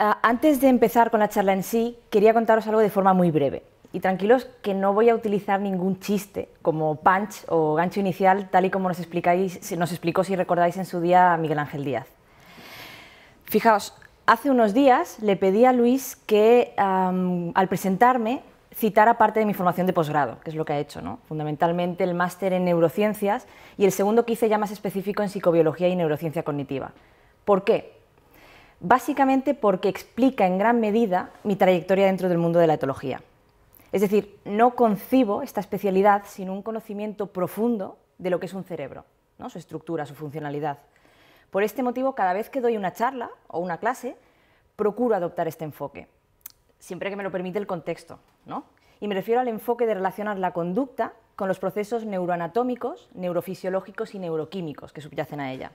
Ah, antes de empezar con la charla en sí, quería contaros algo de forma muy breve. Y tranquilos que no voy a utilizar ningún chiste como punch o gancho inicial, tal y como nos, explicáis, nos explicó, si recordáis, en su día Miguel Ángel Díaz. Fijaos, hace unos días le pedí a Luis que al presentarme citara parte de mi formación de posgrado, que es lo que ha hecho, fundamentalmente el máster en neurociencias y el segundo que hice ya más específico en psicobiología y neurociencia cognitiva. ¿Por qué? básicamente porque explica en gran medida mi trayectoria dentro del mundo de la etología. Es decir, no concibo esta especialidad sin un conocimiento profundo de lo que es un cerebro, su estructura, su funcionalidad. Por este motivo, cada vez que doy una charla o una clase, procuro adoptar este enfoque, siempre que me lo permite el contexto. Y me refiero al enfoque de relacionar la conducta con los procesos neuroanatómicos, neurofisiológicos y neuroquímicos que subyacen a ella.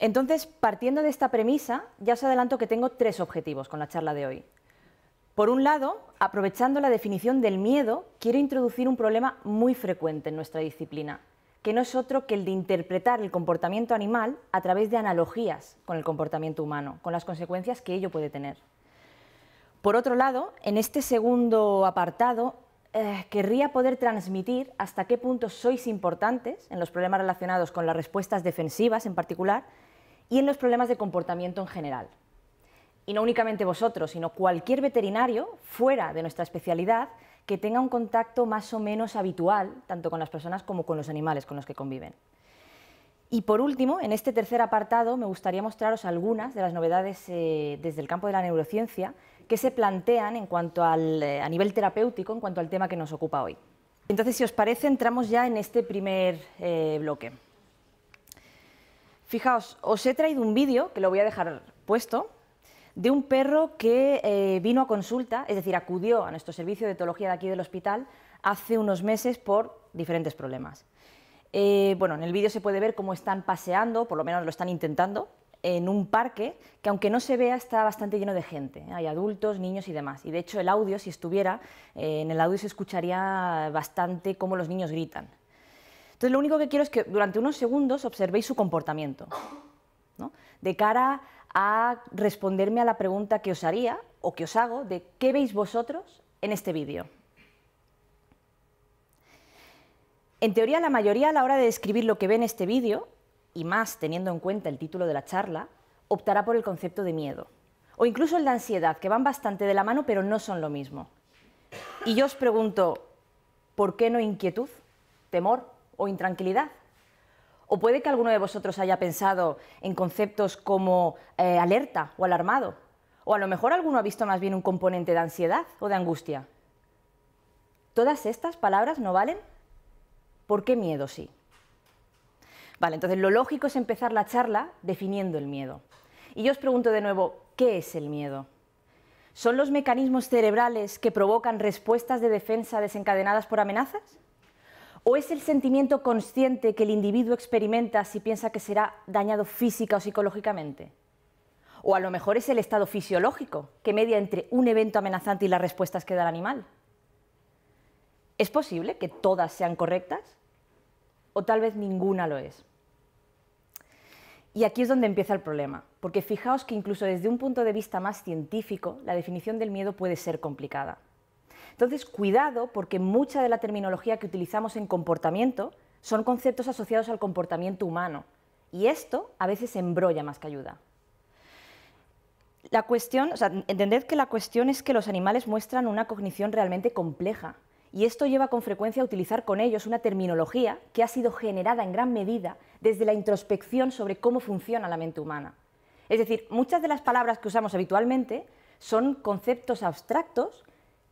Entonces, partiendo de esta premisa, ya os adelanto que tengo tres objetivos con la charla de hoy. Por un lado, aprovechando la definición del miedo, quiero introducir un problema muy frecuente en nuestra disciplina, que no es otro que el de interpretar el comportamiento animal a través de analogías con el comportamiento humano, con las consecuencias que ello puede tener. Por otro lado, en este segundo apartado, eh, querría poder transmitir hasta qué punto sois importantes en los problemas relacionados con las respuestas defensivas en particular y en los problemas de comportamiento en general. Y no únicamente vosotros, sino cualquier veterinario fuera de nuestra especialidad que tenga un contacto más o menos habitual, tanto con las personas como con los animales con los que conviven. Y por último, en este tercer apartado me gustaría mostraros algunas de las novedades eh, desde el campo de la neurociencia que se plantean en cuanto al, eh, a nivel terapéutico, en cuanto al tema que nos ocupa hoy. Entonces, si os parece, entramos ya en este primer eh, bloque. Fijaos, os he traído un vídeo, que lo voy a dejar puesto, de un perro que eh, vino a consulta, es decir, acudió a nuestro servicio de etología de aquí del hospital hace unos meses por diferentes problemas. Eh, bueno, en el vídeo se puede ver cómo están paseando, por lo menos lo están intentando, en un parque que aunque no se vea está bastante lleno de gente. ¿eh? Hay adultos, niños y demás. Y de hecho el audio, si estuviera, en el audio se escucharía bastante cómo los niños gritan. Entonces, lo único que quiero es que durante unos segundos observéis su comportamiento, de cara a responderme a la pregunta que os haría o que os hago de qué veis vosotros en este vídeo. En teoría, la mayoría a la hora de describir lo que ve en este vídeo, y más teniendo en cuenta el título de la charla, optará por el concepto de miedo, o incluso el de ansiedad, que van bastante de la mano, pero no son lo mismo. Y yo os pregunto, ¿por qué no inquietud, temor o intranquilidad. O puede que alguno de vosotros haya pensado en conceptos como eh, alerta o alarmado. O a lo mejor alguno ha visto más bien un componente de ansiedad o de angustia. ¿Todas estas palabras no valen? ¿Por qué miedo sí? Vale, entonces lo lógico es empezar la charla definiendo el miedo. Y yo os pregunto de nuevo, ¿qué es el miedo? ¿Son los mecanismos cerebrales que provocan respuestas de defensa desencadenadas por amenazas? ¿O es el sentimiento consciente que el individuo experimenta si piensa que será dañado física o psicológicamente? ¿O a lo mejor es el estado fisiológico que media entre un evento amenazante y las respuestas que da el animal? ¿Es posible que todas sean correctas? ¿O tal vez ninguna lo es? Y aquí es donde empieza el problema, porque fijaos que incluso desde un punto de vista más científico, la definición del miedo puede ser complicada. Entonces, cuidado porque mucha de la terminología que utilizamos en comportamiento son conceptos asociados al comportamiento humano y esto a veces embrolla más que ayuda. La cuestión, entended que la cuestión es que los animales muestran una cognición realmente compleja y esto lleva con frecuencia a utilizar con ellos una terminología que ha sido generada en gran medida desde la introspección sobre cómo funciona la mente humana. Es decir, muchas de las palabras que usamos habitualmente son conceptos abstractos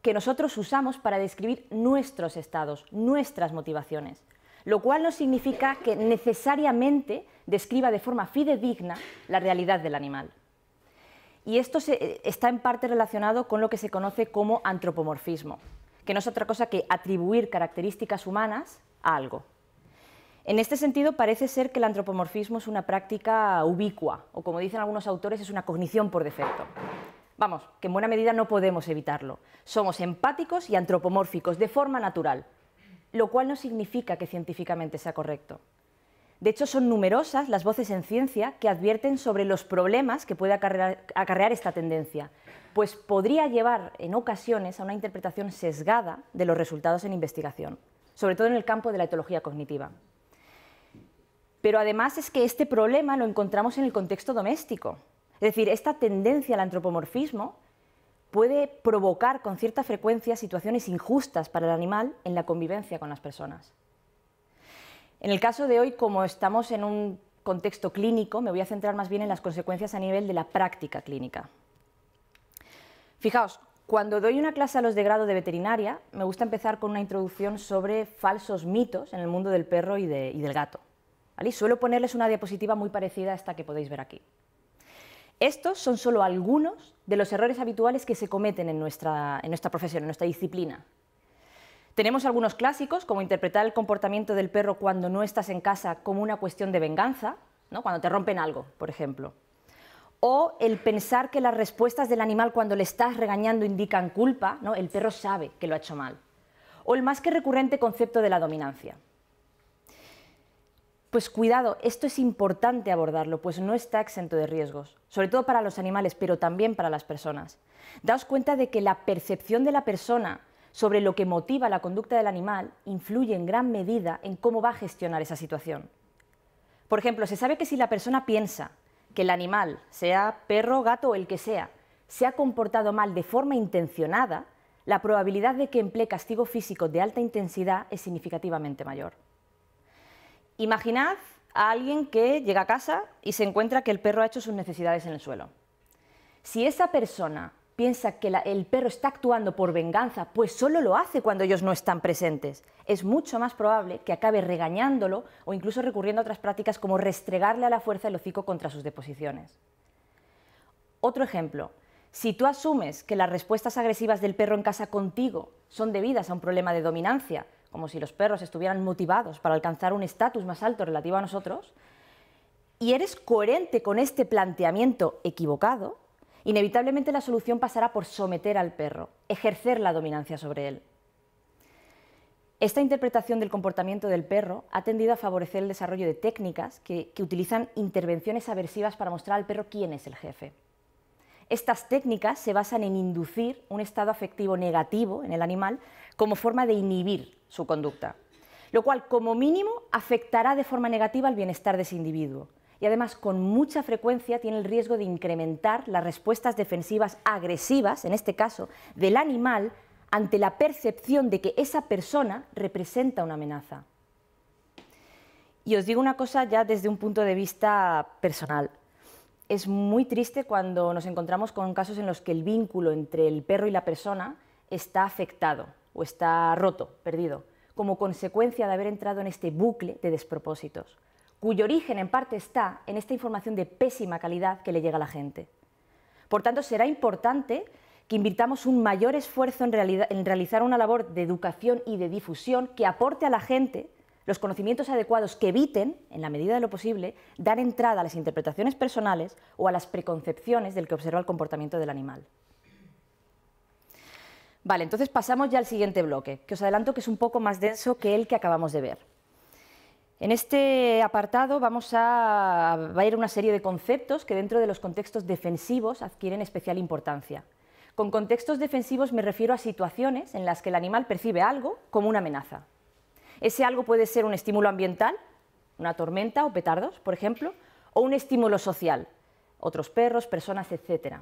que nosotros usamos para describir nuestros estados, nuestras motivaciones, lo cual no significa que necesariamente describa de forma fidedigna la realidad del animal. Y esto está en parte relacionado con lo que se conoce como antropomorfismo, que no es otra cosa que atribuir características humanas a algo. En este sentido, parece ser que el antropomorfismo es una práctica ubicua, o como dicen algunos autores, es una cognición por defecto. Vamos, que en buena medida no podemos evitarlo. Somos empáticos y antropomórficos de forma natural, lo cual no significa que científicamente sea correcto. De hecho, son numerosas las voces en ciencia que advierten sobre los problemas que puede acarrear, esta tendencia, pues podría llevar en ocasiones a una interpretación sesgada de los resultados en investigación, sobre todo en el campo de la etología cognitiva. Pero además es que este problema lo encontramos en el contexto doméstico. Es decir, esta tendencia al antropomorfismo puede provocar con cierta frecuencia situaciones injustas para el animal en la convivencia con las personas. En el caso de hoy, como estamos en un contexto clínico, me voy a centrar más bien en las consecuencias a nivel de la práctica clínica. Fijaos, cuando doy una clase a los de grado de veterinaria, me gusta empezar con una introducción sobre falsos mitos en el mundo del perro y, del gato. suelo ponerles una diapositiva muy parecida a esta que podéis ver aquí. Estos son solo algunos de los errores habituales que se cometen en nuestra, en nuestra profesión, en nuestra disciplina. Tenemos algunos clásicos, como interpretar el comportamiento del perro cuando no estás en casa como una cuestión de venganza, ¿no? cuando te rompen algo, por ejemplo. O el pensar que las respuestas del animal cuando le estás regañando indican culpa, ¿no? el perro sabe que lo ha hecho mal. O el más que recurrente concepto de la dominancia. Pues cuidado, esto es importante abordarlo, pues no está exento de riesgos, sobre todo para los animales, pero también para las personas. Daos cuenta de que la percepción de la persona sobre lo que motiva la conducta del animal influye en gran medida en cómo va a gestionar esa situación. Por ejemplo, se sabe que si la persona piensa que el animal, sea perro, gato o el que sea, se ha comportado mal de forma intencionada, la probabilidad de que emplee castigo físico de alta intensidad es significativamente mayor. Imaginad a alguien que llega a casa y se encuentra que el perro ha hecho sus necesidades en el suelo. Si esa persona piensa que el perro está actuando por venganza, pues solo lo hace cuando ellos no están presentes. Es mucho más probable que acabe regañándolo o incluso recurriendo a otras prácticas como restregarle a la fuerza el hocico contra sus deposiciones. Otro ejemplo, si tú asumes que las respuestas agresivas del perro en casa contigo son debidas a un problema de dominancia, como si los perros estuvieran motivados para alcanzar un estatus más alto relativo a nosotros, y eres coherente con este planteamiento equivocado, inevitablemente la solución pasará por someter al perro, ejercer la dominancia sobre él. Esta interpretación del comportamiento del perro ha tendido a favorecer el desarrollo de técnicas que, utilizan intervenciones aversivas para mostrar al perro quién es el jefe. Estas técnicas se basan en inducir un estado afectivo negativo en el animal como forma de inhibir su conducta, lo cual como mínimo afectará de forma negativa al bienestar de ese individuo y además con mucha frecuencia tiene el riesgo de incrementar las respuestas defensivas agresivas, en este caso, del animal ante la percepción de que esa persona representa una amenaza. Y os digo una cosa ya desde un punto de vista personal es muy triste cuando nos encontramos con casos en los que el vínculo entre el perro y la persona está afectado o está roto, perdido, como consecuencia de haber entrado en este bucle de despropósitos, cuyo origen en parte está en esta información de pésima calidad que le llega a la gente. Por tanto, será importante que invirtamos un mayor esfuerzo en, realizar una labor de educación y de difusión que aporte a la gente los conocimientos adecuados que eviten, en la medida de lo posible, dar entrada a las interpretaciones personales o a las preconcepciones del que observa el comportamiento del animal. Vale, entonces pasamos ya al siguiente bloque, que os adelanto que es un poco más denso que el que acabamos de ver. En este apartado vamos a, va a ir una serie de conceptos que dentro de los contextos defensivos adquieren especial importancia. Con contextos defensivos me refiero a situaciones en las que el animal percibe algo como una amenaza. Ese algo puede ser un estímulo ambiental, una tormenta o petardos, por ejemplo, o un estímulo social, otros perros, personas, etc.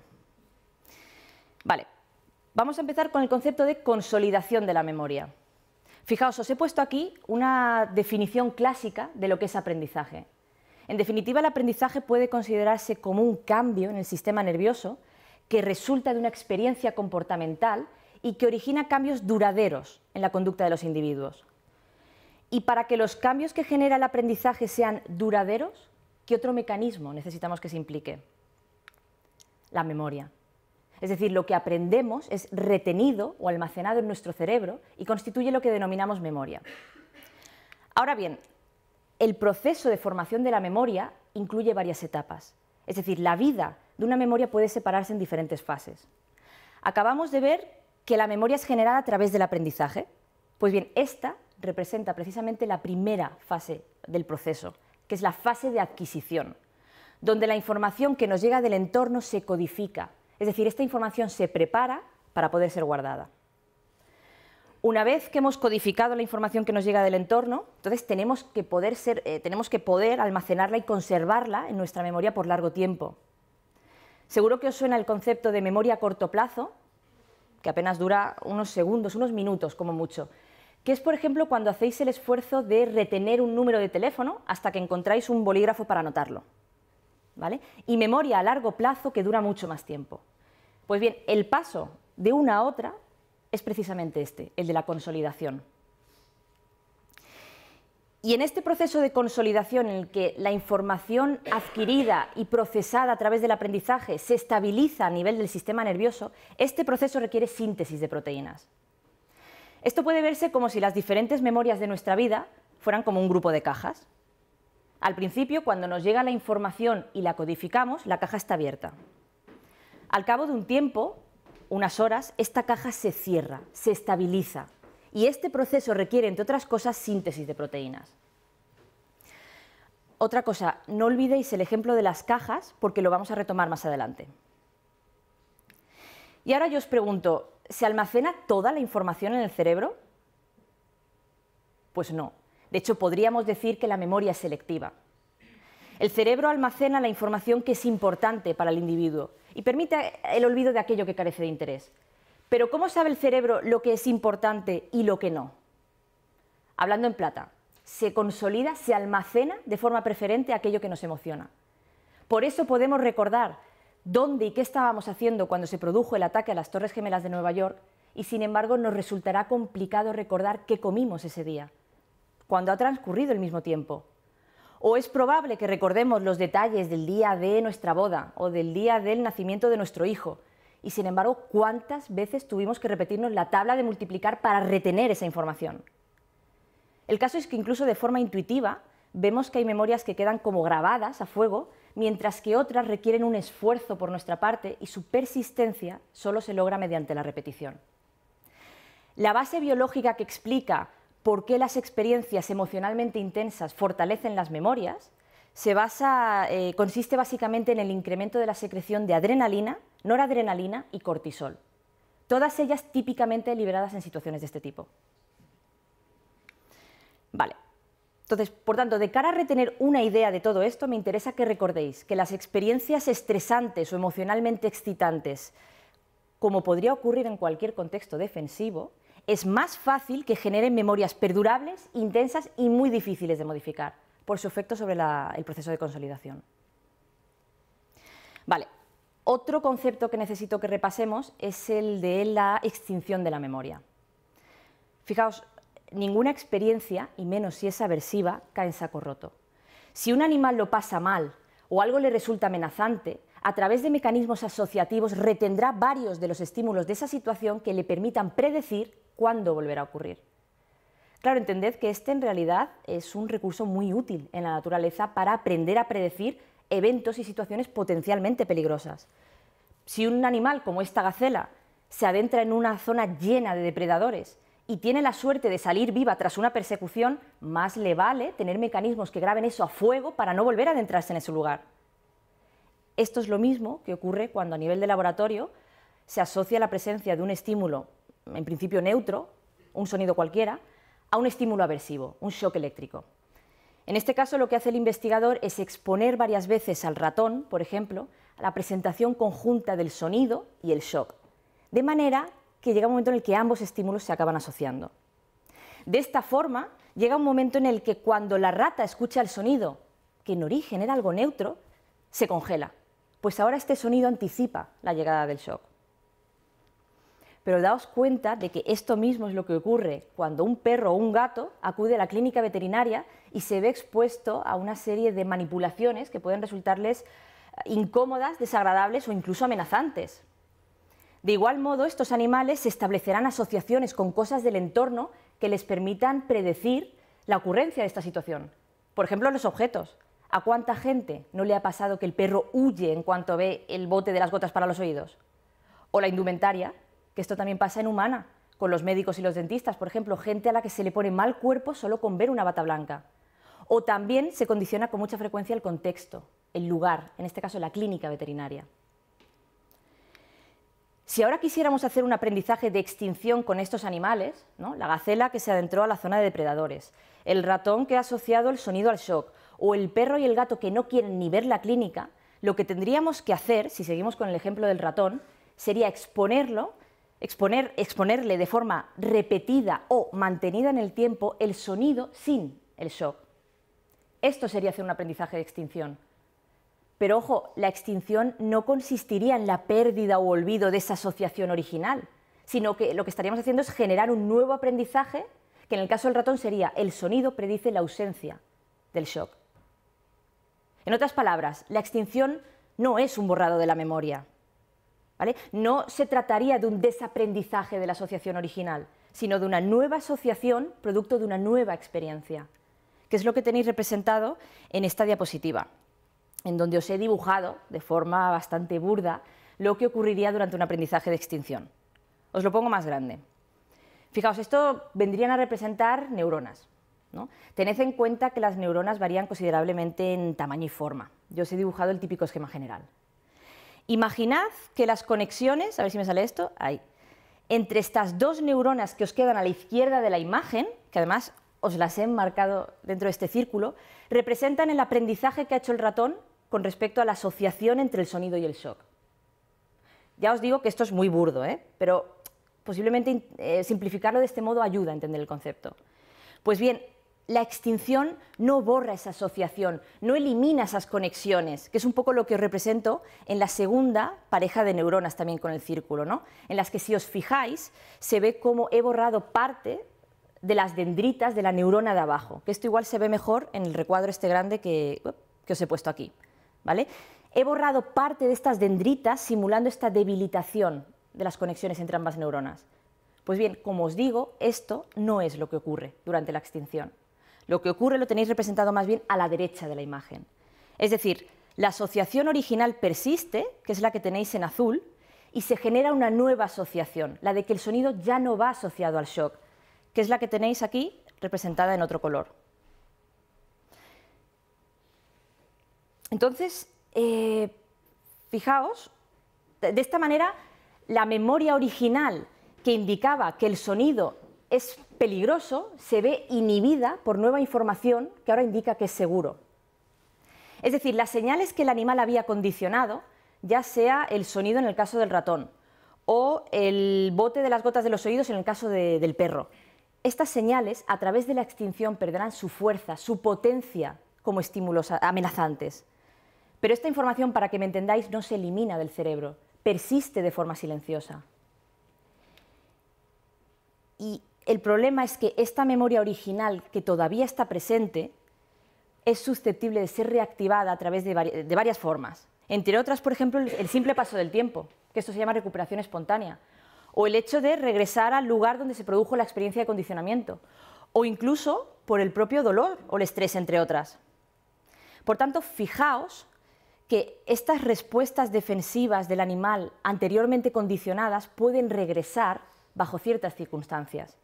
Vale, vamos a empezar con el concepto de consolidación de la memoria. Fijaos, os he puesto aquí una definición clásica de lo que es aprendizaje. En definitiva, el aprendizaje puede considerarse como un cambio en el sistema nervioso que resulta de una experiencia comportamental y que origina cambios duraderos en la conducta de los individuos. Y para que los cambios que genera el aprendizaje sean duraderos, ¿qué otro mecanismo necesitamos que se implique? La memoria. Es decir, lo que aprendemos es retenido o almacenado en nuestro cerebro y constituye lo que denominamos memoria. Ahora bien, el proceso de formación de la memoria incluye varias etapas. Es decir, la vida de una memoria puede separarse en diferentes fases. Acabamos de ver que la memoria es generada a través del aprendizaje. Pues bien, esta representa precisamente la primera fase del proceso, que es la fase de adquisición, donde la información que nos llega del entorno se codifica, es decir, esta información se prepara para poder ser guardada. Una vez que hemos codificado la información que nos llega del entorno, entonces tenemos que poder, eh, tenemos que poder almacenarla y conservarla en nuestra memoria por largo tiempo. Seguro que os suena el concepto de memoria a corto plazo, que apenas dura unos segundos, unos minutos como mucho, que es, por ejemplo, cuando hacéis el esfuerzo de retener un número de teléfono hasta que encontráis un bolígrafo para anotarlo. ¿Vale? Y memoria a largo plazo que dura mucho más tiempo. Pues bien, el paso de una a otra es precisamente este, el de la consolidación. Y en este proceso de consolidación en el que la información adquirida y procesada a través del aprendizaje se estabiliza a nivel del sistema nervioso, este proceso requiere síntesis de proteínas. Esto puede verse como si las diferentes memorias de nuestra vida fueran como un grupo de cajas. Al principio, cuando nos llega la información y la codificamos, la caja está abierta. Al cabo de un tiempo, unas horas, esta caja se cierra, se estabiliza. Y este proceso requiere, entre otras cosas, síntesis de proteínas. Otra cosa, no olvidéis el ejemplo de las cajas porque lo vamos a retomar más adelante. Y ahora yo os pregunto, ¿Se almacena toda la información en el cerebro? Pues no. De hecho, podríamos decir que la memoria es selectiva. El cerebro almacena la información que es importante para el individuo y permite el olvido de aquello que carece de interés. Pero ¿cómo sabe el cerebro lo que es importante y lo que no? Hablando en plata, se consolida, se almacena de forma preferente aquello que nos emociona. Por eso podemos recordar dónde y qué estábamos haciendo cuando se produjo el ataque a las Torres Gemelas de Nueva York y sin embargo nos resultará complicado recordar qué comimos ese día, cuando ha transcurrido el mismo tiempo. O es probable que recordemos los detalles del día de nuestra boda o del día del nacimiento de nuestro hijo. Y sin embargo, ¿cuántas veces tuvimos que repetirnos la tabla de multiplicar para retener esa información? El caso es que incluso de forma intuitiva vemos que hay memorias que quedan como grabadas a fuego mientras que otras requieren un esfuerzo por nuestra parte y su persistencia solo se logra mediante la repetición. La base biológica que explica por qué las experiencias emocionalmente intensas fortalecen las memorias se basa, eh, consiste básicamente en el incremento de la secreción de adrenalina, noradrenalina y cortisol, todas ellas típicamente liberadas en situaciones de este tipo. Vale, entonces, por tanto, de cara a retener una idea de todo esto, me interesa que recordéis que las experiencias estresantes o emocionalmente excitantes, como podría ocurrir en cualquier contexto defensivo, es más fácil que generen memorias perdurables, intensas y muy difíciles de modificar por su efecto sobre el proceso de consolidación. Vale, otro concepto que necesito que repasemos es el de la extinción de la memoria. Fijaos, ninguna experiencia, y menos si es aversiva, cae en saco roto. Si un animal lo pasa mal o algo le resulta amenazante, a través de mecanismos asociativos retendrá varios de los estímulos de esa situación que le permitan predecir cuándo volverá a ocurrir. Claro, entended que este en realidad es un recurso muy útil en la naturaleza para aprender a predecir eventos y situaciones potencialmente peligrosas. Si un animal como esta gacela se adentra en una zona llena de depredadores y tiene la suerte de salir viva tras una persecución, más le vale tener mecanismos que graben eso a fuego para no volver a adentrarse en ese lugar. Esto es lo mismo que ocurre cuando a nivel de laboratorio se asocia la presencia de un estímulo, en principio neutro, un sonido cualquiera, a un estímulo aversivo, un shock eléctrico. En este caso lo que hace el investigador es exponer varias veces al ratón, por ejemplo, a la presentación conjunta del sonido y el shock, de manera que llega un momento en el que ambos estímulos se acaban asociando. De esta forma, llega un momento en el que cuando la rata escucha el sonido, que en origen era algo neutro, se congela, pues ahora este sonido anticipa la llegada del shock. Pero daos cuenta de que esto mismo es lo que ocurre cuando un perro o un gato acude a la clínica veterinaria y se ve expuesto a una serie de manipulaciones que pueden resultarles eh, incómodas, desagradables o incluso amenazantes. De igual modo, estos animales establecerán asociaciones con cosas del entorno que les permitan predecir la ocurrencia de esta situación. Por ejemplo, los objetos. ¿A cuánta gente no le ha pasado que el perro huye en cuanto ve el bote de las gotas para los oídos? O la indumentaria, que esto también pasa en humana, con los médicos y los dentistas, por ejemplo, gente a la que se le pone mal cuerpo solo con ver una bata blanca. O también se condiciona con mucha frecuencia el contexto, el lugar, en este caso la clínica veterinaria. Si ahora quisiéramos hacer un aprendizaje de extinción con estos animales, la gacela que se adentró a la zona de depredadores, el ratón que ha asociado el sonido al shock, o el perro y el gato que no quieren ni ver la clínica, lo que tendríamos que hacer, si seguimos con el ejemplo del ratón, sería exponerlo, exponer, exponerle de forma repetida o mantenida en el tiempo el sonido sin el shock. Esto sería hacer un aprendizaje de extinción. Pero ojo, la extinción no consistiría en la pérdida o olvido de esa asociación original, sino que lo que estaríamos haciendo es generar un nuevo aprendizaje que en el caso del ratón sería el sonido predice la ausencia del shock. En otras palabras, la extinción no es un borrado de la memoria. ¿vale? No se trataría de un desaprendizaje de la asociación original, sino de una nueva asociación producto de una nueva experiencia, que es lo que tenéis representado en esta diapositiva en donde os he dibujado de forma bastante burda lo que ocurriría durante un aprendizaje de extinción. Os lo pongo más grande. Fijaos, esto vendrían a representar neuronas. Tened en cuenta que las neuronas varían considerablemente en tamaño y forma. Yo os he dibujado el típico esquema general. Imaginad que las conexiones, a ver si me sale esto, ahí, entre estas dos neuronas que os quedan a la izquierda de la imagen, que además os las he marcado dentro de este círculo, representan el aprendizaje que ha hecho el ratón con respecto a la asociación entre el sonido y el shock. Ya os digo que esto es muy burdo, ¿eh? pero posiblemente eh, simplificarlo de este modo ayuda a entender el concepto. Pues bien, la extinción no borra esa asociación, no elimina esas conexiones, que es un poco lo que os represento en la segunda pareja de neuronas también con el círculo, ¿no? en las que si os fijáis se ve cómo he borrado parte de las dendritas de la neurona de abajo, que esto igual se ve mejor en el recuadro este grande que os he puesto aquí. He borrado parte de estas dendritas simulando esta debilitación de las conexiones entre ambas neuronas. Pues bien, como os digo, esto no es lo que ocurre durante la extinción. Lo que ocurre lo tenéis representado más bien a la derecha de la imagen. Es decir, la asociación original persiste, que es la que tenéis en azul, y se genera una nueva asociación, la de que el sonido ya no va asociado al shock, que es la que tenéis aquí representada en otro color. Entonces, eh, fijaos, de esta manera, la memoria original que indicaba que el sonido es peligroso se ve inhibida por nueva información que ahora indica que es seguro. Es decir, las señales que el animal había condicionado, ya sea el sonido en el caso del ratón o el bote de las gotas de los oídos en el caso del perro, estas señales a través de la extinción perderán su fuerza, su potencia como estímulos amenazantes. Pero esta información, para que me entendáis, no se elimina del cerebro, persiste de forma silenciosa. Y el problema es que esta memoria original, que todavía está presente, es susceptible de ser reactivada a través de, varias formas. Entre otras, por ejemplo, el simple paso del tiempo, que esto se llama recuperación espontánea, o el hecho de regresar al lugar donde se produjo la experiencia de condicionamiento, o incluso por el propio dolor o el estrés, entre otras. Por tanto, fijaos que estas respuestas defensivas del animal anteriormente condicionadas pueden regresar bajo ciertas circunstancias.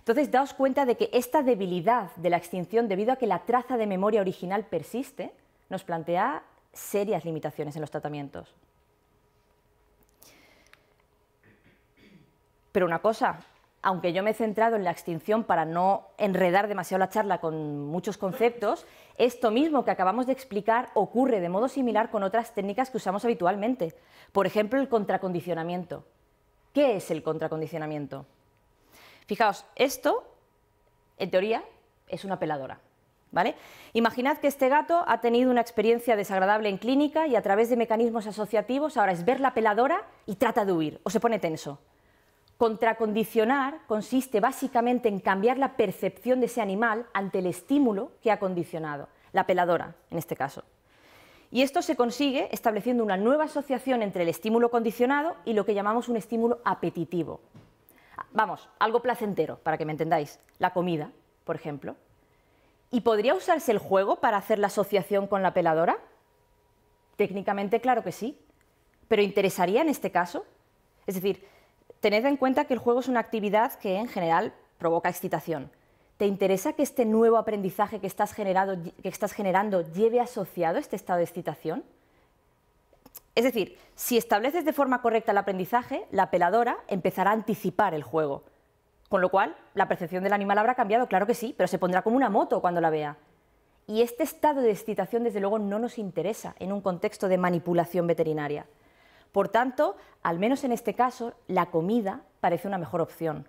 Entonces, daos cuenta de que esta debilidad de la extinción, debido a que la traza de memoria original persiste, nos plantea serias limitaciones en los tratamientos. Pero una cosa, aunque yo me he centrado en la extinción para no enredar demasiado la charla con muchos conceptos, esto mismo que acabamos de explicar ocurre de modo similar con otras técnicas que usamos habitualmente. Por ejemplo, el contracondicionamiento. ¿Qué es el contracondicionamiento? Fijaos, esto, en teoría, es una peladora. ¿Vale? Imaginad que este gato ha tenido una experiencia desagradable en clínica y a través de mecanismos asociativos ahora es ver la peladora y trata de huir o se pone tenso. Contracondicionar consiste básicamente en cambiar la percepción de ese animal ante el estímulo que ha condicionado, la peladora en este caso. Y esto se consigue estableciendo una nueva asociación entre el estímulo condicionado y lo que llamamos un estímulo apetitivo. Vamos, algo placentero, para que me entendáis, la comida, por ejemplo. ¿Y podría usarse el juego para hacer la asociación con la peladora? Técnicamente, claro que sí. ¿Pero interesaría en este caso? Es decir, Tened en cuenta que el juego es una actividad que en general provoca excitación. ¿Te interesa que este nuevo aprendizaje que estás, generando lleve asociado este estado de excitación? Es decir, si estableces de forma correcta el aprendizaje, la peladora empezará a anticipar el juego. Con lo cual, la percepción del animal habrá cambiado, claro que sí, pero se pondrá como una moto cuando la vea. Y este estado de excitación, desde luego, no nos interesa en un contexto de manipulación veterinaria. Por tanto, al menos en este caso, la comida parece una mejor opción.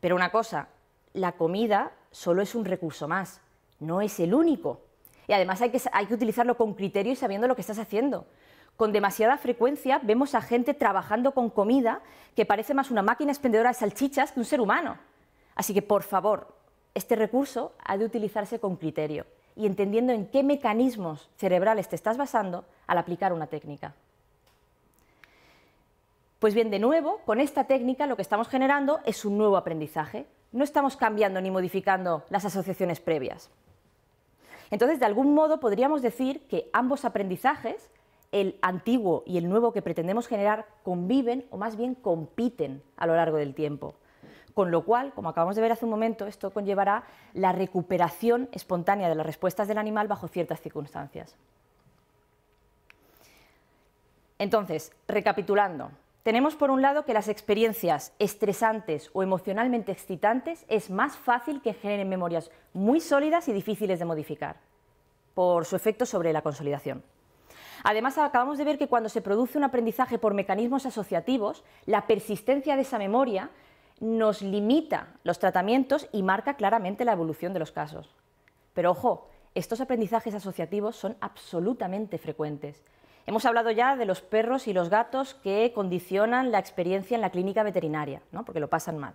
Pero una cosa, la comida solo es un recurso más, no es el único. Y además hay que, utilizarlo con criterio y sabiendo lo que estás haciendo. Con demasiada frecuencia vemos a gente trabajando con comida que parece más una máquina expendedora de salchichas que un ser humano. Así que, por favor, este recurso ha de utilizarse con criterio y entendiendo en qué mecanismos cerebrales te estás basando al aplicar una técnica. Pues bien, de nuevo, con esta técnica lo que estamos generando es un nuevo aprendizaje. No estamos cambiando ni modificando las asociaciones previas. Entonces, de algún modo podríamos decir que ambos aprendizajes, el antiguo y el nuevo que pretendemos generar, conviven o más bien compiten a lo largo del tiempo. Con lo cual, como acabamos de ver hace un momento, esto conllevará la recuperación espontánea de las respuestas del animal bajo ciertas circunstancias. Entonces, recapitulando, tenemos por un lado que las experiencias estresantes o emocionalmente excitantes es más fácil que generen memorias muy sólidas y difíciles de modificar, por su efecto sobre la consolidación. Además, acabamos de ver que cuando se produce un aprendizaje por mecanismos asociativos, la persistencia de esa memoria nos limita los tratamientos y marca claramente la evolución de los casos. Pero ojo, estos aprendizajes asociativos son absolutamente frecuentes. Hemos hablado ya de los perros y los gatos que condicionan la experiencia en la clínica veterinaria, ¿no? porque lo pasan mal.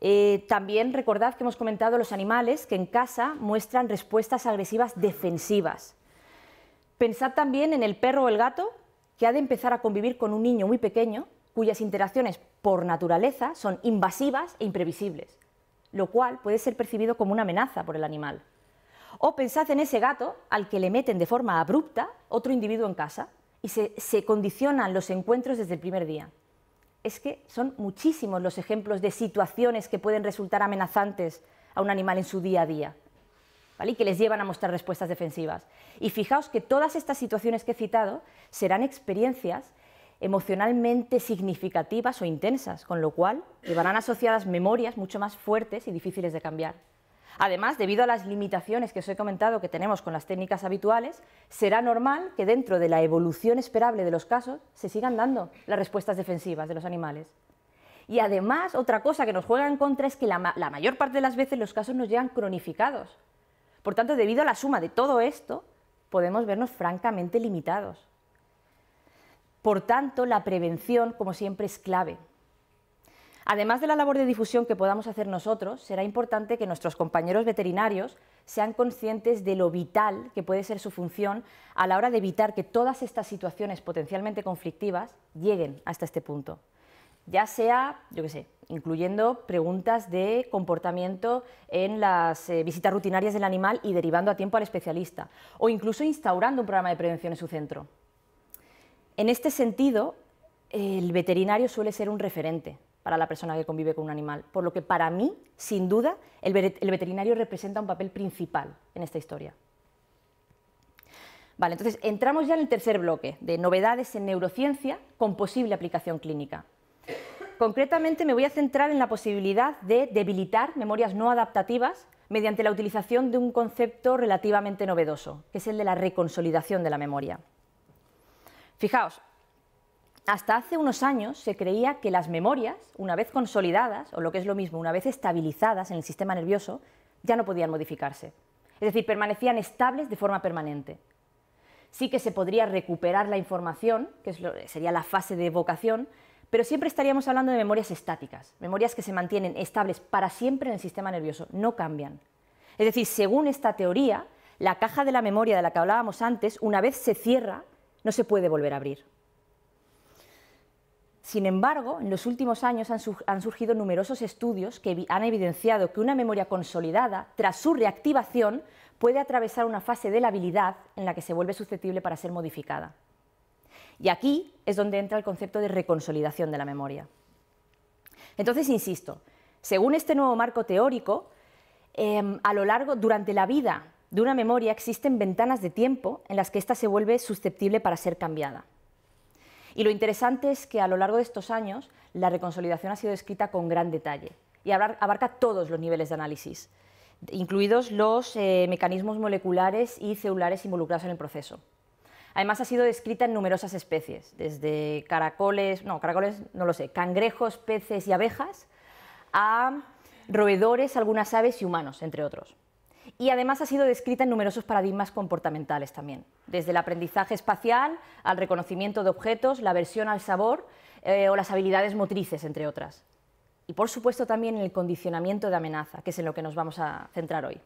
Eh, también recordad que hemos comentado los animales que en casa muestran respuestas agresivas defensivas. Pensad también en el perro o el gato que ha de empezar a convivir con un niño muy pequeño cuyas interacciones por naturaleza son invasivas e imprevisibles, lo cual puede ser percibido como una amenaza por el animal. O pensad en ese gato al que le meten de forma abrupta otro individuo en casa y se, condicionan los encuentros desde el primer día. Es que son muchísimos los ejemplos de situaciones que pueden resultar amenazantes a un animal en su día a día. ¿Vale? y que les llevan a mostrar respuestas defensivas. Y fijaos que todas estas situaciones que he citado serán experiencias emocionalmente significativas o intensas, con lo cual llevarán asociadas memorias mucho más fuertes y difíciles de cambiar. Además, debido a las limitaciones que os he comentado que tenemos con las técnicas habituales, será normal que dentro de la evolución esperable de los casos se sigan dando las respuestas defensivas de los animales. Y además, otra cosa que nos juega en contra es que la, la mayor parte de las veces los casos nos llegan cronificados. Por tanto, debido a la suma de todo esto, podemos vernos francamente limitados. Por tanto, la prevención, como siempre, es clave. Además de la labor de difusión que podamos hacer nosotros, será importante que nuestros compañeros veterinarios sean conscientes de lo vital que puede ser su función a la hora de evitar que todas estas situaciones potencialmente conflictivas lleguen hasta este punto. Ya sea, yo qué sé, incluyendo preguntas de comportamiento en las eh, visitas rutinarias del animal y derivando a tiempo al especialista, o incluso instaurando un programa de prevención en su centro. En este sentido, el veterinario suele ser un referente, para la persona que convive con un animal. Por lo que para mí, sin duda, el, veterinario representa un papel principal en esta historia. Vale, entonces entramos ya en el tercer bloque de novedades en neurociencia con posible aplicación clínica. Concretamente me voy a centrar en la posibilidad de debilitar memorias no adaptativas mediante la utilización de un concepto relativamente novedoso, que es el de la reconsolidación de la memoria. Fijaos, hasta hace unos años se creía que las memorias, una vez consolidadas, o lo que es lo mismo, una vez estabilizadas en el sistema nervioso, ya no podían modificarse. Es decir, permanecían estables de forma permanente. Sí que se podría recuperar la información, que sería la fase de evocación, pero siempre estaríamos hablando de memorias estáticas, memorias que se mantienen estables para siempre en el sistema nervioso, no cambian. Es decir, según esta teoría, la caja de la memoria de la que hablábamos antes, una vez se cierra, no se puede volver a abrir. Sin embargo, en los últimos años han, surgido numerosos estudios que han evidenciado que una memoria consolidada, tras su reactivación, puede atravesar una fase de la habilidad en la que se vuelve susceptible para ser modificada. Y aquí es donde entra el concepto de reconsolidación de la memoria. Entonces, insisto, según este nuevo marco teórico, em, a lo largo, durante la vida de una memoria existen ventanas de tiempo en las que ésta se vuelve susceptible para ser cambiada. Y lo interesante es que a lo largo de estos años la reconsolidación ha sido descrita con gran detalle y abarca todos los niveles de análisis, incluidos los eh, mecanismos moleculares y celulares involucrados en el proceso. Además ha sido descrita en numerosas especies, desde caracoles, no, caracoles no lo sé, cangrejos, peces y abejas, a roedores, algunas aves y humanos, entre otros y además ha sido descrita en numerosos paradigmas comportamentales también, desde el aprendizaje espacial al reconocimiento de objetos, la aversión al sabor eh, o las habilidades motrices, entre otras. Y por supuesto también el condicionamiento de amenaza, que es en lo que nos vamos a centrar hoy.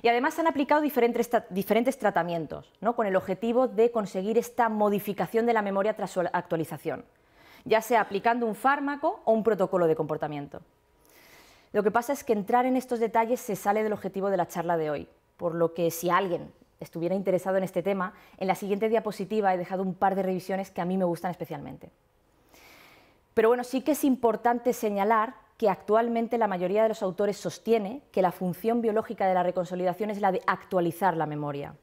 Y además se han aplicado diferentes, tratamientos, ¿no? con el objetivo de conseguir esta modificación de la memoria tras su actualización, ya sea aplicando un fármaco o un protocolo de comportamiento. Lo que pasa es que entrar en estos detalles se sale del objetivo de la charla de hoy, por lo que si alguien estuviera interesado en este tema, en la siguiente diapositiva he dejado un par de revisiones que a mí me gustan especialmente. Pero bueno, sí que es importante señalar que actualmente la mayoría de los autores sostiene que la función biológica de la reconsolidación es la de actualizar la memoria.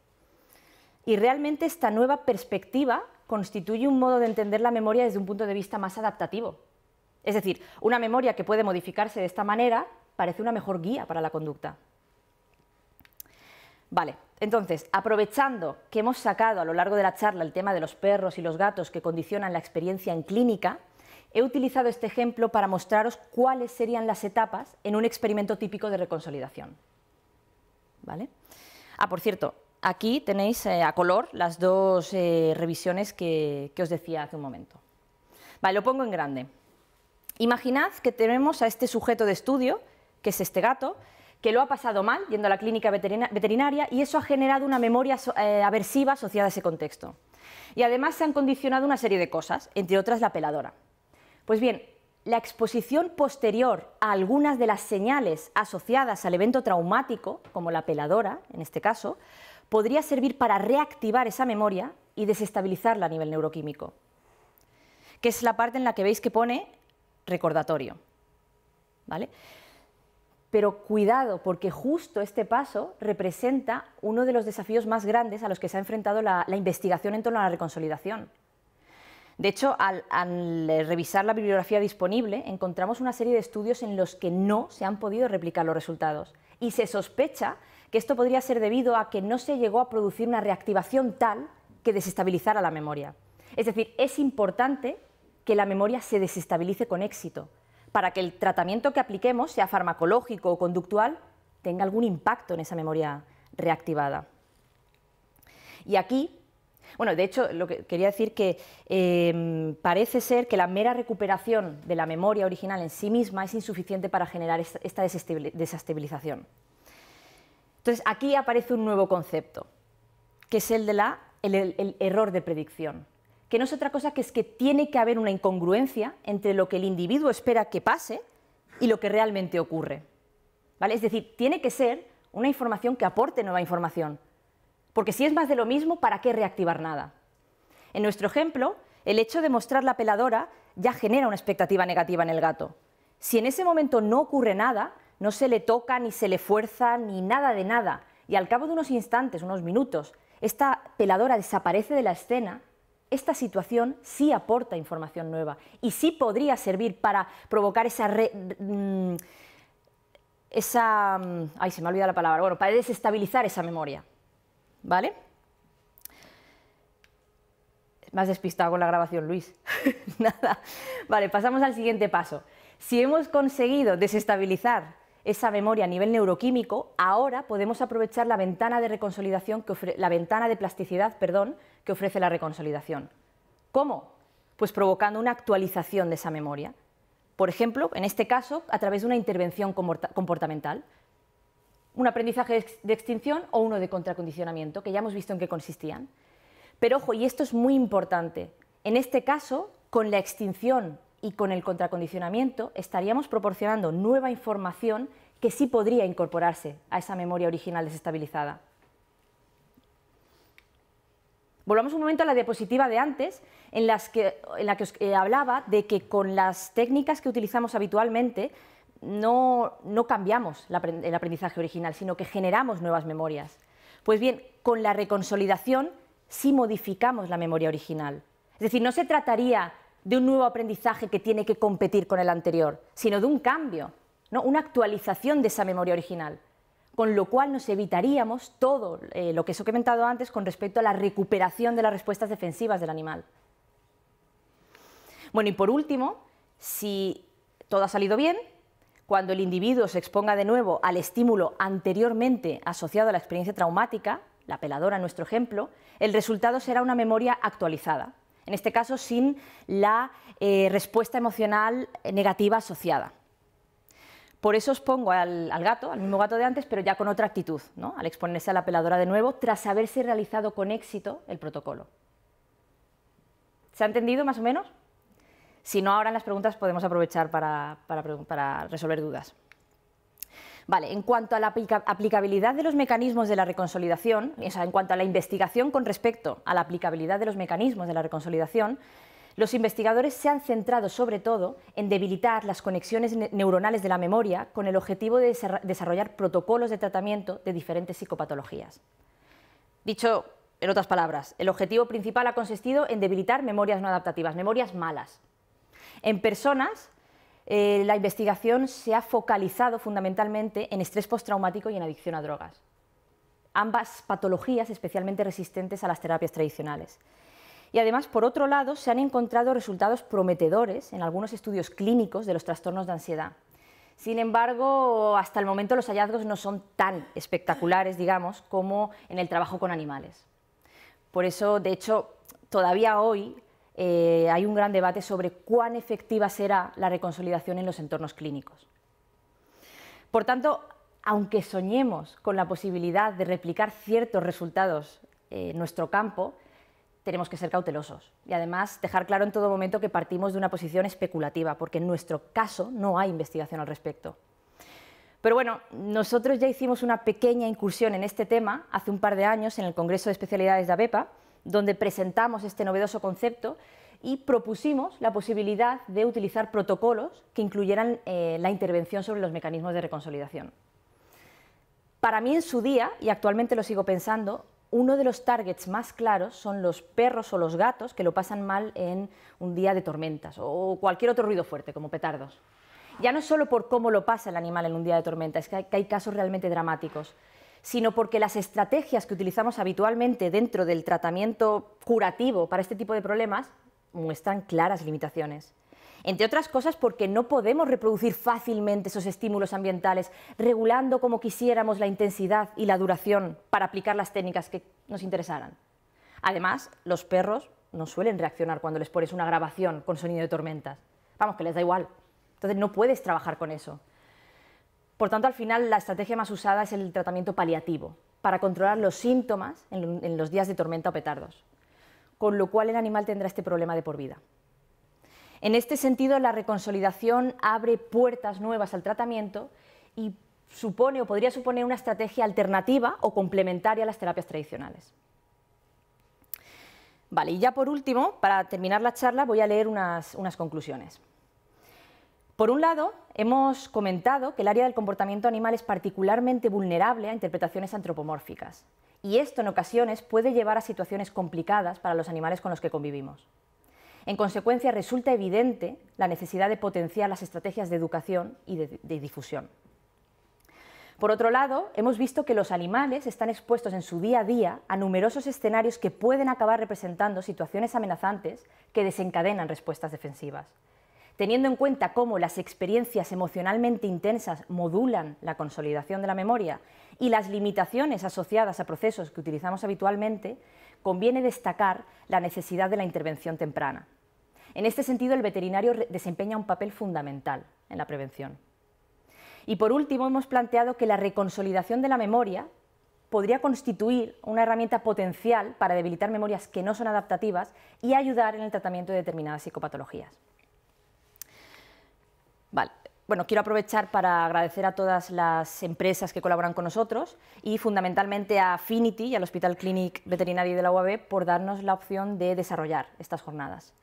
Y realmente esta nueva perspectiva constituye un modo de entender la memoria desde un punto de vista más adaptativo, es decir, una memoria que puede modificarse de esta manera parece una mejor guía para la conducta. Vale, entonces, aprovechando que hemos sacado a lo largo de la charla el tema de los perros y los gatos que condicionan la experiencia en clínica, he utilizado este ejemplo para mostraros cuáles serían las etapas en un experimento típico de reconsolidación. ¿Vale? Ah, por cierto, aquí tenéis eh, a color las dos eh, revisiones que, que os decía hace un momento. Vale, lo pongo en grande. Imaginad que tenemos a este sujeto de estudio, que es este gato, que lo ha pasado mal yendo a la clínica veterinaria y eso ha generado una memoria eh, aversiva asociada a ese contexto. Y además se han condicionado una serie de cosas, entre otras la peladora. Pues bien, la exposición posterior a algunas de las señales asociadas al evento traumático, como la peladora en este caso, podría servir para reactivar esa memoria y desestabilizarla a nivel neuroquímico, que es la parte en la que veis que pone recordatorio. ¿Vale? Pero cuidado, porque justo este paso representa uno de los desafíos más grandes a los que se ha enfrentado la, investigación en torno a la reconsolidación. De hecho, al, al, revisar la bibliografía disponible, encontramos una serie de estudios en los que no se han podido replicar los resultados. Y se sospecha que esto podría ser debido a que no se llegó a producir una reactivación tal que desestabilizara la memoria. Es decir, es importante que la memoria se desestabilice con éxito, para que el tratamiento que apliquemos, sea farmacológico o conductual, tenga algún impacto en esa memoria reactivada. Y aquí, bueno, de hecho, lo que quería decir que em, parece ser que la mera recuperación de la memoria original en sí misma es insuficiente para generar esta desestabilización. Entonces, aquí aparece un nuevo concepto, que es el de la, el error de predicción que no es otra cosa que es que tiene que haber una incongruencia entre lo que el individuo espera que pase y lo que realmente ocurre. ¿Vale? Es decir, tiene que ser una información que aporte nueva información. Porque si es más de lo mismo, ¿para qué reactivar nada? En nuestro ejemplo, el hecho de mostrar la peladora ya genera una expectativa negativa en el gato. Si en ese momento no ocurre nada, no se le toca, ni se le fuerza, ni nada de nada, y al cabo de unos instantes, unos minutos, esta peladora desaparece de la escena, esta situación sí aporta información nueva y sí podría servir para provocar esa... Mm, esa mm, ay, se me olvidado la palabra. Bueno, para desestabilizar esa memoria. ¿Vale? Más despistado con la grabación, Luis. Nada. Vale, pasamos al siguiente paso. Si hemos conseguido desestabilizar esa memoria a nivel neuroquímico, ahora podemos aprovechar la ventana de reconsolidación, que la ventana de plasticidad, perdón, que ofrece la reconsolidación. ¿Cómo? Pues provocando una actualización de esa memoria. Por ejemplo, en este caso, a través de una intervención comportamental, un aprendizaje de extinción o uno de contracondicionamiento, que ya hemos visto en qué consistían. Pero ojo, y esto es muy importante, en este caso, con la extinción y con el contracondicionamiento, estaríamos proporcionando nueva información que sí podría incorporarse a esa memoria original desestabilizada. Volvamos un momento a la diapositiva de antes, en, la que eh, hablaba de que con las técnicas que utilizamos habitualmente no, cambiamos el aprendizaje original, sino que generamos nuevas memorias. Pues bien, con la reconsolidación sí modificamos la memoria original. Es decir, no se trataría de un nuevo aprendizaje que tiene que competir con el anterior, sino de un cambio, una actualización de esa memoria original con lo cual nos evitaríamos todo eh, lo que he comentado antes con respecto a la recuperación de las respuestas defensivas del animal. Bueno, y por último, si todo ha salido bien, cuando el individuo se exponga de nuevo al estímulo anteriormente asociado a la experiencia traumática, la peladora en nuestro ejemplo, el resultado será una memoria actualizada, en este caso sin la eh, respuesta emocional negativa asociada. Por eso os pongo al, gato, al mismo gato de antes, pero ya con otra actitud, ¿no? al exponerse a la peladora de nuevo, tras haberse realizado con éxito el protocolo. ¿Se ha entendido más o menos? Si no, ahora en las preguntas podemos aprovechar para, resolver dudas. Vale, en cuanto a la aplicabilidad de los mecanismos de la reconsolidación, o sea, en cuanto a la investigación con respecto a la aplicabilidad de los mecanismos de la reconsolidación, los investigadores se han centrado sobre todo en debilitar las conexiones neuronales de la memoria con el objetivo de desarrollar protocolos de tratamiento de diferentes psicopatologías. Dicho en otras palabras, el objetivo principal ha consistido en debilitar memorias no adaptativas, memorias malas. En personas, eh, la investigación se ha focalizado fundamentalmente en estrés postraumático y en adicción a drogas ambas patologías especialmente resistentes a las terapias tradicionales. Y además, por otro lado, se han encontrado resultados prometedores en algunos estudios clínicos de los trastornos de ansiedad. Sin embargo, hasta el momento los hallazgos no son tan espectaculares, digamos, como en el trabajo con animales. Por eso, de hecho, todavía hoy eh, hay un gran debate sobre cuán efectiva será la reconsolidación en los entornos clínicos. Por tanto, aunque soñemos con la posibilidad de replicar ciertos resultados eh, en nuestro campo, tenemos que ser cautelosos y además dejar claro en todo momento que partimos de una posición especulativa, porque en nuestro caso no hay investigación al respecto. Pero bueno, nosotros ya hicimos una pequeña incursión en este tema hace un par de años en el Congreso de Especialidades de ABEPA, donde presentamos este novedoso concepto y propusimos la posibilidad de utilizar protocolos que incluyeran eh, la intervención sobre los mecanismos de reconsolidación. Para mí en su día, y actualmente lo sigo pensando, uno de los targets más claros son los perros o los gatos que lo pasan mal en un día de tormentas o cualquier otro ruido fuerte, como petardos. Ya no solo por cómo lo pasa el animal en un día de tormenta, es que hay, hay casos realmente dramáticos, sino porque las estrategias que utilizamos habitualmente dentro del tratamiento curativo para este tipo de problemas muestran claras limitaciones entre otras cosas porque no podemos reproducir fácilmente esos estímulos ambientales, regulando como quisiéramos la intensidad y la duración para aplicar las técnicas que nos interesaran. Además, los perros no suelen reaccionar cuando les pones una grabación con sonido de tormentas. Vamos, que les da igual. Entonces no puedes trabajar con eso. Por tanto, al final la estrategia más usada es el tratamiento paliativo, para controlar los síntomas en los días de tormenta o petardos, con lo cual el animal tendrá este problema de por vida. En este sentido, la reconsolidación abre puertas nuevas al tratamiento y supone o podría suponer una estrategia alternativa o complementaria a las terapias tradicionales. Vale, y ya por último, para terminar la charla, voy a leer unas, unas conclusiones. Por un lado, hemos comentado que el área del comportamiento animal es particularmente vulnerable a interpretaciones antropomórficas, y esto en ocasiones puede llevar a situaciones complicadas para los animales con los que convivimos. En consecuencia, resulta evidente la necesidad de potenciar las estrategias de educación y de, difusión. Por otro lado, hemos visto que los animales están expuestos en su día a día a numerosos escenarios que pueden acabar representando situaciones amenazantes que desencadenan respuestas defensivas. Teniendo en cuenta cómo las experiencias emocionalmente intensas modulan la consolidación de la memoria y las limitaciones asociadas a procesos que utilizamos habitualmente, conviene destacar la necesidad de la intervención temprana. En este sentido, el veterinario desempeña un papel fundamental en la prevención. Y por último, hemos planteado que la reconsolidación de la memoria podría constituir una herramienta potencial para debilitar memorias que no son adaptativas y ayudar en el tratamiento de determinadas psicopatologías. Vale bueno, quiero aprovechar para agradecer a todas las empresas que colaboran con nosotros y fundamentalmente a Affinity y al Hospital Clinic Veterinario de la UAB por darnos la opción de desarrollar estas jornadas.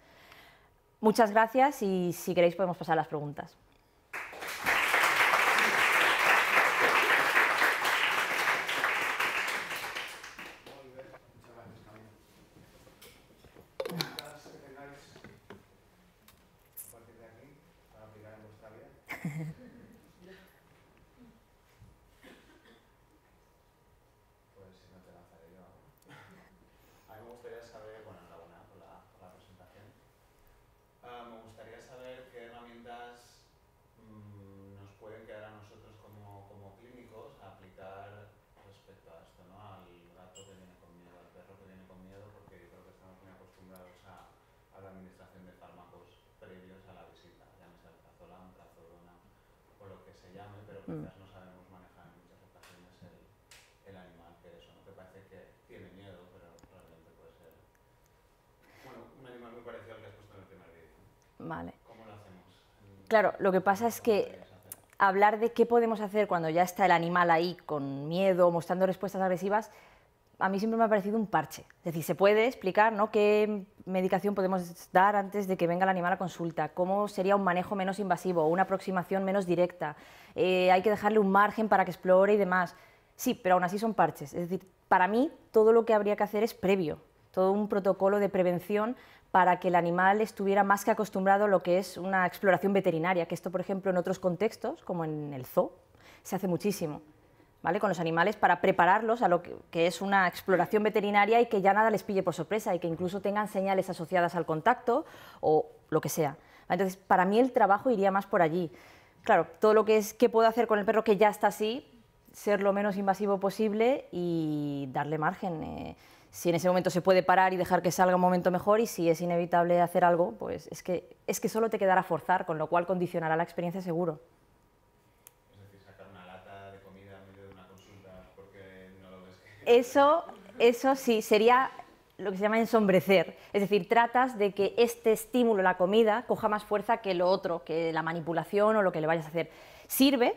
Muchas gracias y si queréis podemos pasar a las preguntas. Claro, lo que pasa es que hablar de qué podemos hacer cuando ya está el animal ahí con miedo, mostrando respuestas agresivas, a mí siempre me ha parecido un parche. Es decir, se puede explicar ¿no? qué medicación podemos dar antes de que venga el animal a consulta, cómo sería un manejo menos invasivo, una aproximación menos directa, eh, hay que dejarle un margen para que explore y demás. Sí, pero aún así son parches. Es decir, para mí todo lo que habría que hacer es previo, todo un protocolo de prevención para que el animal estuviera más que acostumbrado a lo que es una exploración veterinaria, que esto, por ejemplo, en otros contextos, como en el zoo, se hace muchísimo. ¿Vale? con los animales para prepararlos a lo que, es una exploración veterinaria y que ya nada les pille por sorpresa y que incluso tengan señales asociadas al contacto o lo que sea. Entonces, para mí el trabajo iría más por allí. Claro, todo lo que es que puedo hacer con el perro que ya está así, ser lo menos invasivo posible y darle margen. Eh, si en ese momento se puede parar y dejar que salga un momento mejor y si es inevitable hacer algo, pues es que, es que solo te quedará forzar, con lo cual condicionará la experiencia seguro. Es decir, sacar una lata de comida en medio de una consulta porque no lo ves. Eso, eso sí, sería lo que se llama ensombrecer. Es decir, tratas de que este estímulo, la comida, coja más fuerza que lo otro, que la manipulación o lo que le vayas a hacer. Sirve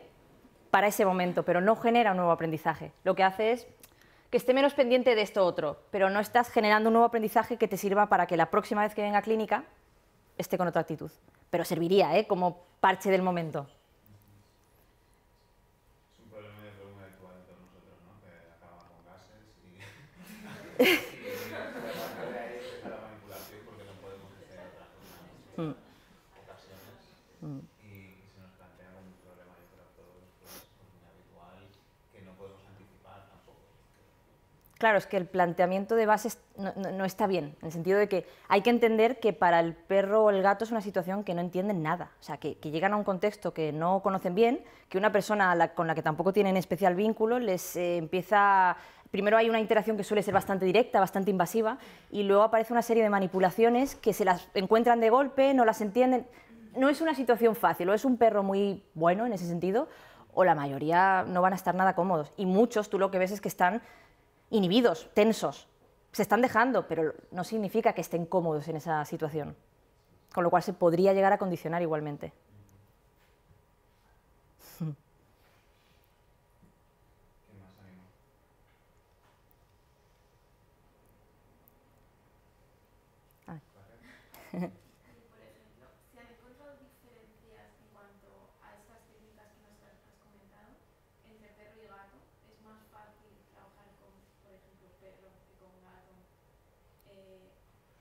para ese momento, pero no genera un nuevo aprendizaje. Lo que hace es que esté menos pendiente de esto otro, pero no estás generando un nuevo aprendizaje que te sirva para que la próxima vez que venga a clínica esté con otra actitud. Pero serviría ¿eh? como parche del momento. Claro, es que el planteamiento de base no, está bien, en el sentido de que hay que entender que para el perro o el gato es una situación que no entienden nada, o sea, que, llegan a un contexto que no conocen bien, que una persona con la que tampoco tienen especial vínculo les eh, empieza... Primero hay una interacción que suele ser bastante directa, bastante invasiva, y luego aparece una serie de manipulaciones que se las encuentran de golpe, no las entienden. No es una situación fácil, o es un perro muy bueno en ese sentido, o la mayoría no van a estar nada cómodos. Y muchos, tú lo que ves es que están inhibidos, tensos. Se están dejando, pero no significa que estén cómodos en esa situación. Con lo cual se podría llegar a condicionar igualmente. Ah.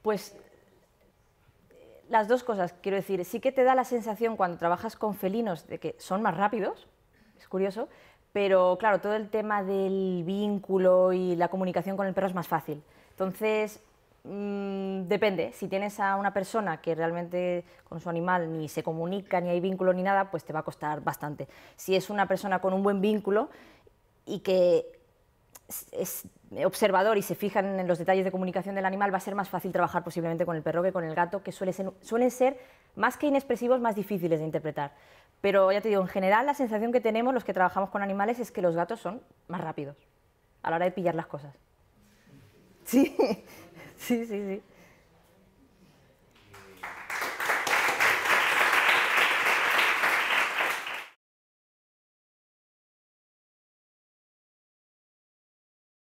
Pues las dos cosas, quiero decir, sí que te da la sensación cuando trabajas con felinos de que son más rápidos, es curioso, pero claro, todo el tema del vínculo y la comunicación con el perro es más fácil. Entonces, mm, depende, si tienes a una persona que realmente con su animal ni se comunica, ni hay vínculo, ni nada, pues te va a costar bastante. Si es una persona con un buen vínculo y que es observador y se fijan en los detalles de comunicación del animal, va a ser más fácil trabajar posiblemente con el perro que con el gato, que suelen ser, suelen ser más que inexpresivos, más difíciles de interpretar. Pero ya te digo, en general la sensación que tenemos los que trabajamos con animales es que los gatos son más rápidos a la hora de pillar las cosas. Sí, sí, sí, sí.